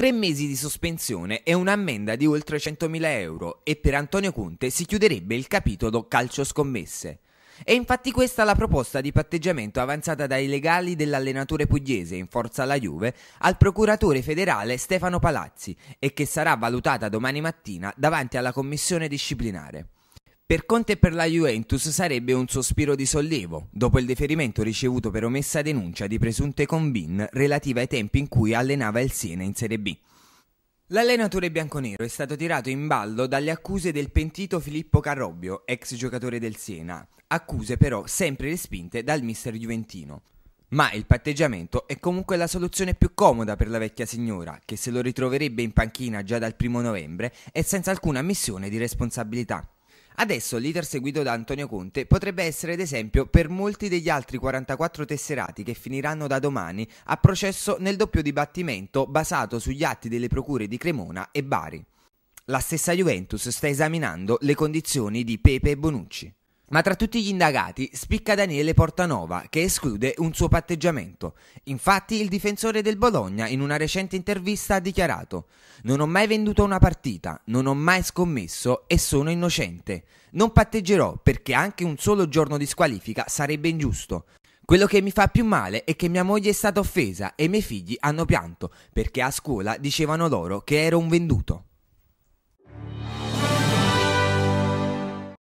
Tre mesi di sospensione e un'ammenda di oltre 100.000 euro e per Antonio Conte si chiuderebbe il capitolo calcio scommesse. È infatti questa la proposta di patteggiamento avanzata dai legali dell'allenatore pugliese in forza alla Juve al procuratore federale Stefano Palazzi e che sarà valutata domani mattina davanti alla commissione disciplinare. Per Conte e per la Juventus sarebbe un sospiro di sollievo, dopo il deferimento ricevuto per omessa denuncia di presunte convin relative ai tempi in cui allenava il Siena in Serie B. L'allenatore bianconero è stato tirato in ballo dalle accuse del pentito Filippo Carrobbio, ex giocatore del Siena, accuse però sempre respinte dal mister juventino. Ma il patteggiamento è comunque la soluzione più comoda per la vecchia signora, che se lo ritroverebbe in panchina già dal primo novembre e senza alcuna ammissione di responsabilità. Adesso l'iter seguito da Antonio Conte potrebbe essere ad esempio per molti degli altri 44 tesserati che finiranno da domani a processo nel doppio dibattimento basato sugli atti delle procure di Cremona e Bari. La stessa Juventus sta esaminando le condizioni di Pepe e Bonucci. Ma tra tutti gli indagati spicca Daniele Portanova, che esclude un suo patteggiamento. Infatti il difensore del Bologna in una recente intervista ha dichiarato «Non ho mai venduto una partita, non ho mai scommesso e sono innocente. Non patteggerò perché anche un solo giorno di squalifica sarebbe ingiusto». Quello che mi fa più male è che mia moglie è stata offesa e i miei figli hanno pianto perché a scuola dicevano loro che ero un venduto.